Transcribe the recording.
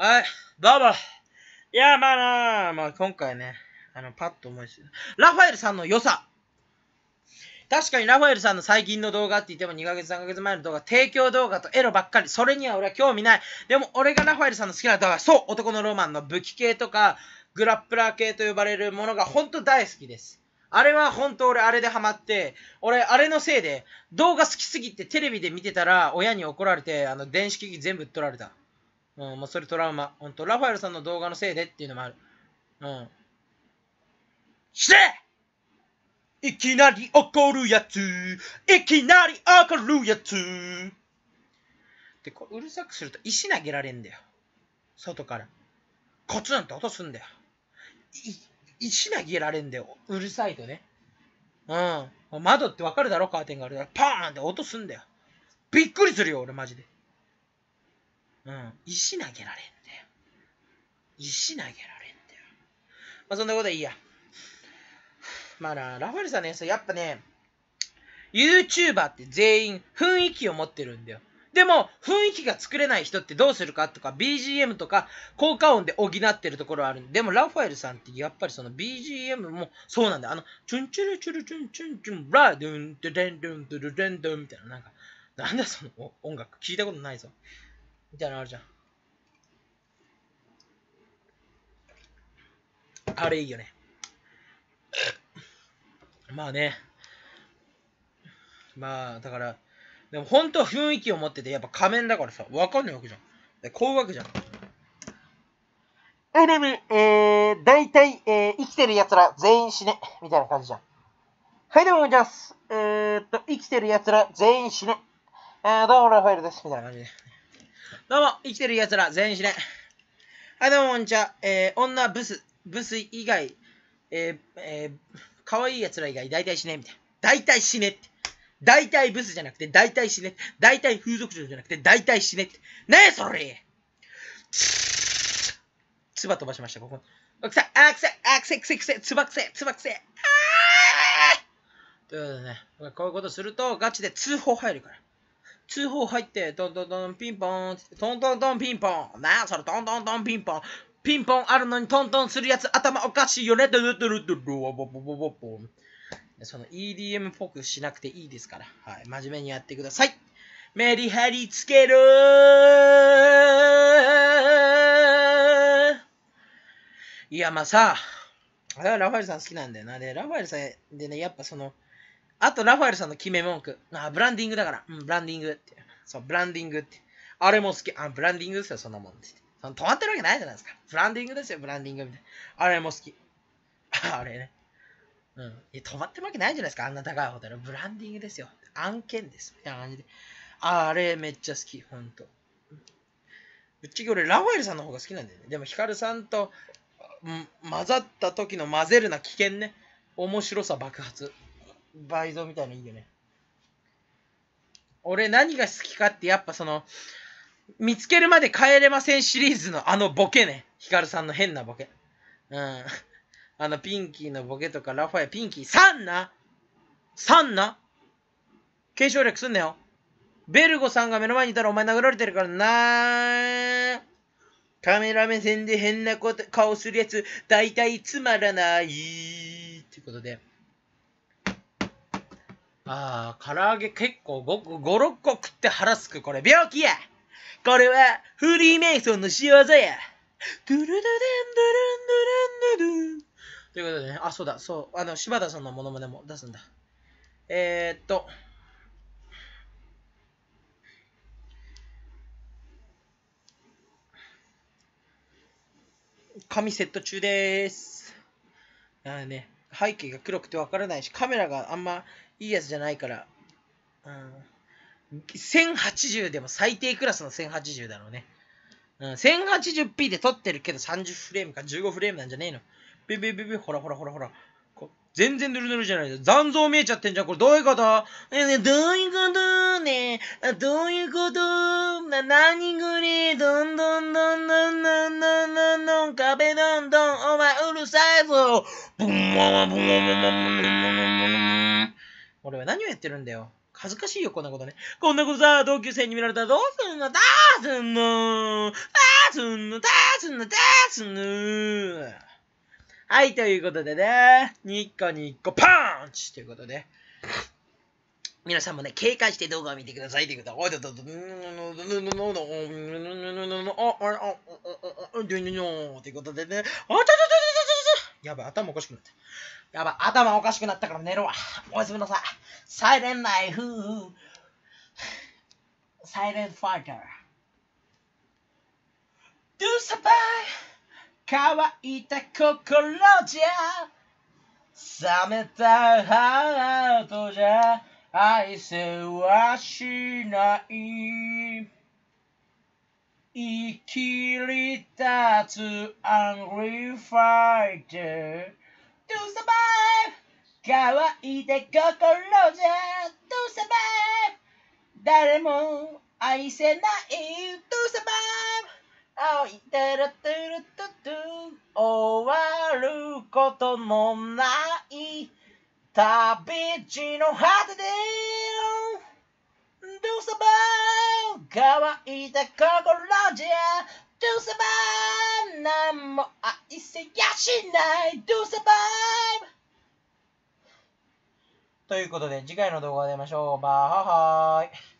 はい、どうも。いや、まあなあ、まあ今回ね、あの、パッと思いつラファエルさんの良さ。確かにラファエルさんの最近の動画って言っても2ヶ月3ヶ月前の動画、提供動画とエロばっかり。それには俺は興味ない。でも俺がラファエルさんの好きな動画、そう、男のロマンの武器系とか、グラップラー系と呼ばれるものが本当大好きです。あれは本当俺あれでハマって、俺あれのせいで動画好きすぎてテレビで見てたら親に怒られて、あの電子機器全部取られた。うん、もうそれトラウマ。ほんと、ラファエルさんの動画のせいでっていうのもある。うん。していきなり怒るやついきなり怒るやつで、こううるさくすると石投げられんだよ。外から。コツンと落とすんだよ。石投げられんだよ。うるさいとね。うん。窓ってわかるだろカーテンがあるから、パーンって落とすんだよ。びっくりするよ、俺マジで。うん、石投げられんだよ。石投げられんだよ。まあ、そんなことはいいや。まあな、ラファエルさんね、やっぱね、YouTuber って全員雰囲気を持ってるんだよ。でも、雰囲気が作れない人ってどうするかとか、BGM とか、効果音で補ってるところあるんで、でも、ラファエルさんって、やっぱりその BGM もそうなんだよ。あの、チュンチュルチュルチュンチュンチュン、ラドゥン、ドゥンドゥン、ドゥルゥンドゥンみたいな、なんか、なんだその音楽、聞いたことないぞ。みたいなのあるじゃん。あれいいよね。まあね。まあ、だから、でも本当雰囲気を持ってて、やっぱ仮面だからさ、わかんないわけじゃん。でこういうわけじゃん。え、でも、えー、大体、えー、生きてる奴ら全員死ね。みたいな感じじゃん。はい、どうも、じゃあ、えー、っと、生きてる奴ら全員死ね。えー、どうも、ラファエルです。みたいな感じで。どうも、生きてる奴ら全員死ね。ん。はい、どうも、こんにちは。えー、女ブス、ブス以外、えー、えー、可愛い奴ら以外、大体死ね、みたいな。大体死ねって。大体ブスじゃなくて、大体死ねって。大体風俗嬢じゃなくて、大体死ねって。ねえ、それ唾飛ばしました、ここ。あくせ、あくせ、あくせ、くせ、くせ、ばくせ、つばくせ。あーということでね、こういうことすると、ガチで通報入るから。通報入って、トントントンピンポン、トントントンピンポン、なあ、それトントントンピンポン、ピンポンあるのにトントンするやつ頭おかしいよね、ドゥドゥドゥドゥワボボボボボン。その EDM っぽくしなくていいですから、はい、真面目にやってください。メリハリつけるいや、まあさ、あはラファエルさん好きなんだよな。で、ラファエルさんでね、やっぱその、あと、ラファエルさんの決め文句。あ、ブランディングだから。うん、ブランディングって。そう、ブランディングって。あれも好き。あ、ブランディングですよ、そんなもんって。その止まってるわけないじゃないですか。ブランディングですよ、ブランディングみたいな。あれも好き。あれね。うん。いや、止まってるわけないじゃないですか、あんな高いホテル。ブランディングですよ。案件です。みたいな感じで。あれめっちゃ好き、ほんと。ぶっちぎ俺、ラファエルさんの方が好きなんだよね。でも、ヒカルさんと、混ざった時の混ぜるな危険ね。面白さ爆発。倍増みたいのいいよね。俺何が好きかってやっぱその、見つけるまで帰れませんシリーズのあのボケね。ヒカルさんの変なボケ。うん。あのピンキーのボケとかラファエ、ピンキー、サンナサンナ継承略すんなよ。ベルゴさんが目の前にいたらお前殴られてるからなカメラ目線で変なこと顔するやつ、大体つまらない。ってことで。ああ、唐揚げ結構5、5、6個食って腹すくこれ病気やこれはフリーメイソンの仕業やドゥルドゥデンドゥルンドゥルンドゥルンということでね、あ、そうだ、そう、あの、柴田さんのモノマネも出すんだ。えー、っと、紙セット中です。ああね。背景が黒くてわからないし、カメラがあんまいいやつじゃないから、うん、1080でも最低クラスの1080だろうね。うん、1080p で撮ってるけど30フレームか15フレームなんじゃねえの。ビビビビ、ほらほらほらほら。こ全然ぬルぬルじゃない残像見えちゃってんじゃん。これどういうことえ、ね、どういうことねあ、どういうことな、何これどんどんどんどんどんどんどんどん壁どんどんお前うるさいぞブンワンブンワンブンワブンワン俺は何をやってるんだよ。恥ずかしいよ、こんなことね。こんなことさ、同級生に見られたらどうすんのどうすんのどうすんのどうすんのどうすんのはい、ということでね、ニッコニッコパンチということで。皆さんもね、警戒して動画を見てくださいということで、おいととと、ということでね、あちゃちゃちゃやばい、頭おかしくなった。やばい、頭おかしくなったから寝るわ。おやすみなさい。サイレンナイフー。サイレンファイター。ドゥサバイ乾いた心じゃ冷めたハートじゃ愛せはしない生きり立つ Angry Fighter To survive 乾いて心じゃ To survive 誰も愛せない To survive 青いテるトゥルトゥトゥ終わることのない旅路の果てでかわいいた心じゃどうせば何も愛せやしないどうせばということで次回の動画で会いましょうバーハイ